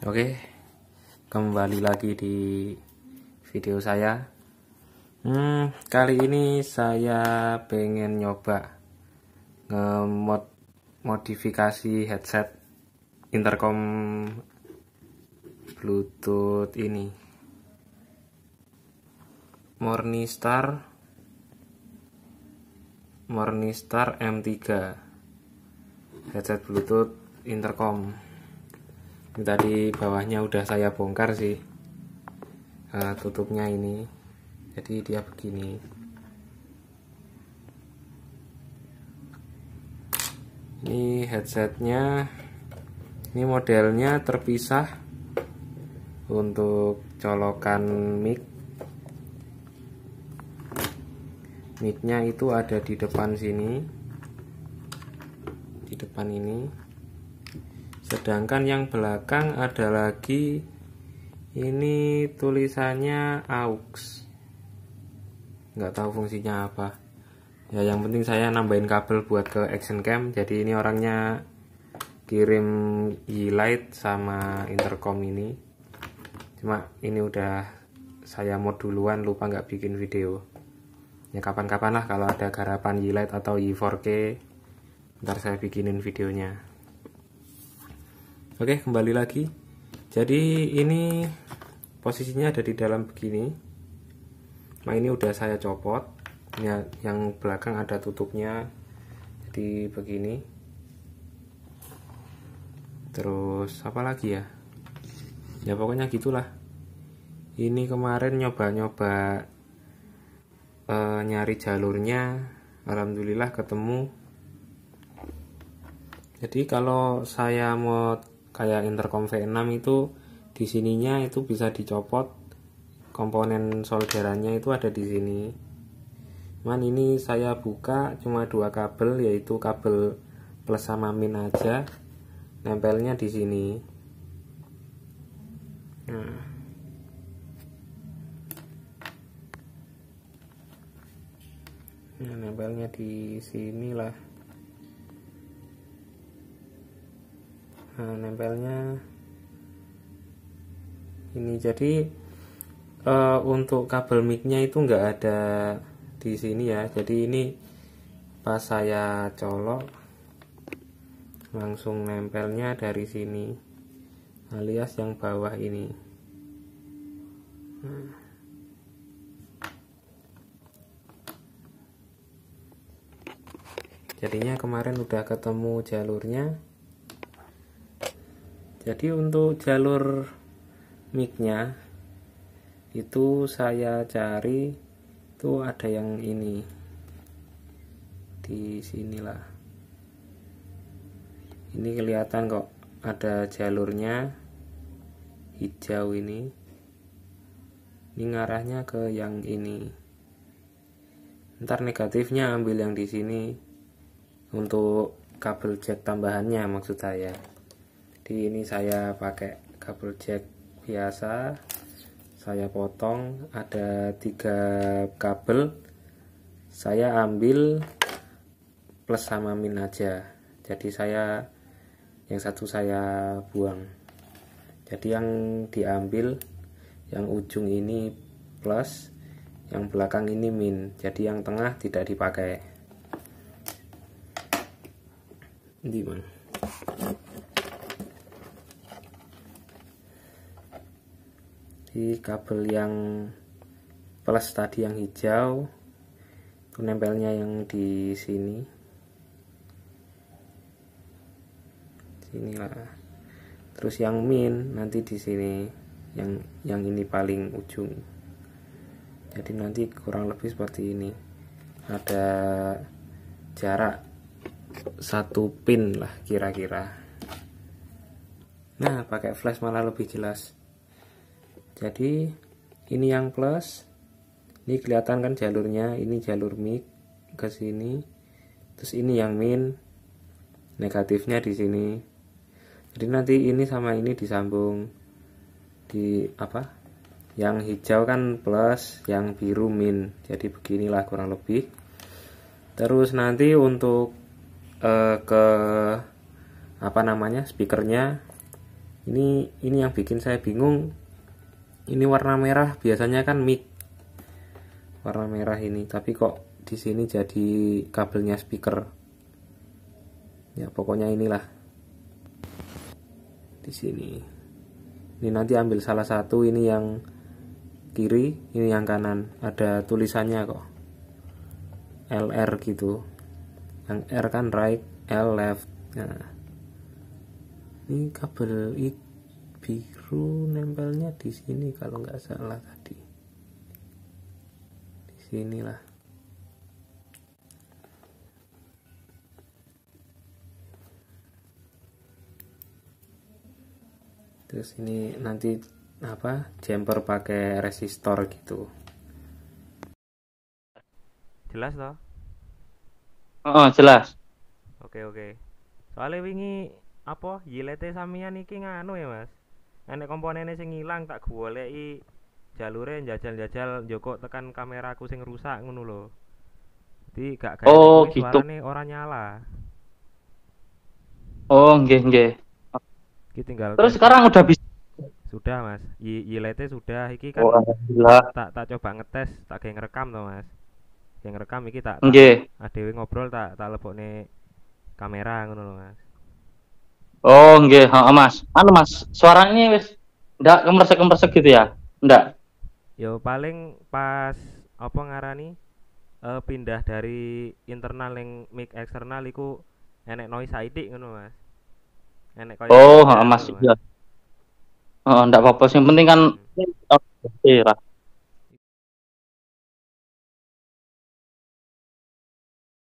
Oke, kembali lagi di video saya. Hmm, kali ini saya pengen nyoba ngemod modifikasi headset intercom Bluetooth ini. Mornistar Morningstar M3 headset Bluetooth intercom ini tadi bawahnya udah saya bongkar sih nah, tutupnya ini jadi dia begini ini headsetnya ini modelnya terpisah untuk colokan mic micnya itu ada di depan sini di depan ini sedangkan yang belakang ada lagi ini tulisannya aux nggak tahu fungsinya apa ya yang penting saya nambahin kabel buat ke action cam jadi ini orangnya kirim e-light sama intercom ini cuma ini udah saya mod duluan lupa nggak bikin video ya kapan-kapan lah kalau ada garapan e-light atau e4k ntar saya bikinin videonya Oke, kembali lagi. Jadi ini posisinya ada di dalam begini. Nah, ini udah saya copot. Ya, yang belakang ada tutupnya. Jadi begini. Terus apa lagi ya? Ya pokoknya gitulah. Ini kemarin nyoba-nyoba e, nyari jalurnya, alhamdulillah ketemu. Jadi kalau saya mau kayak intercom V6 itu di sininya itu bisa dicopot komponen solderannya itu ada di sini cuman ini saya buka cuma dua kabel yaitu kabel plus sama min aja nempelnya di sini nah. nah nempelnya di sinilah. nah, nempelnya ini jadi uh, untuk kabel micnya itu enggak ada di sini ya jadi ini pas saya colok langsung nempelnya dari sini alias yang bawah ini jadinya kemarin udah ketemu jalurnya jadi untuk jalur micnya itu saya cari itu ada yang ini di sinilah ini kelihatan kok ada jalurnya hijau ini ini ngarahnya ke yang ini ntar negatifnya ambil yang di sini untuk kabel jack tambahannya maksud saya jadi ini saya pakai kabel jack biasa saya potong ada tiga kabel saya ambil plus sama min aja jadi saya yang satu saya buang jadi yang diambil yang ujung ini plus yang belakang ini min jadi yang tengah tidak dipakai di mana jadi kabel yang plus tadi yang hijau itu nempelnya yang di sini sinilah terus yang min nanti di sini yang yang ini paling ujung jadi nanti kurang lebih seperti ini ada jarak satu pin lah kira-kira nah pakai flash malah lebih jelas jadi ini yang plus ini kelihatan kan jalurnya ini jalur mic ke sini terus ini yang min negatifnya di sini jadi nanti ini sama ini disambung di apa yang hijau kan plus yang biru min jadi beginilah kurang lebih terus nanti untuk eh, ke apa namanya speakernya ini ini yang bikin saya bingung ini warna merah biasanya kan mic warna merah ini tapi kok di sini jadi kabelnya speaker ya pokoknya inilah di sini ini nanti ambil salah satu ini yang kiri ini yang kanan ada tulisannya kok LR gitu yang R kan right L left nah ini kabel IP baru nempelnya di sini kalau nggak salah tadi di sinilah terus ini nanti apa jumper pakai resistor gitu jelas toh oh, jelas oke oke soalnya wingi apa jilete samian iki nganu ya mas enek komponennya sing ilang tak jalur jalure jajal-jajal joko tekan kameraku sing rusak ngono lho. Jadi gak kayak oh, gitu. suarane ora nyala. Oh, nggih nggih. tinggal. Terus sekarang udah bisa sudah mas y yilete e sudah iki kan oh, tak tak coba ngetes tak kayak ngerekam tuh mas yang ngerekam iki tak, tak okay. adewe ngobrol tak tak nih kamera ngono lo mas Oh, enggak, ha, heeh, Mas. Anu, Mas, suaranya wis ndak kemresek-kemresek gitu ya? Ndak. Yo paling pas apa ngarani uh, pindah dari internal yang mic eksternal iku enek noise saidik ngono, Mas. Enek koyo Oh, gitu heeh, ya, Mas. Iya. Heeh, ndak apa-apa, sih, penting kan hmm.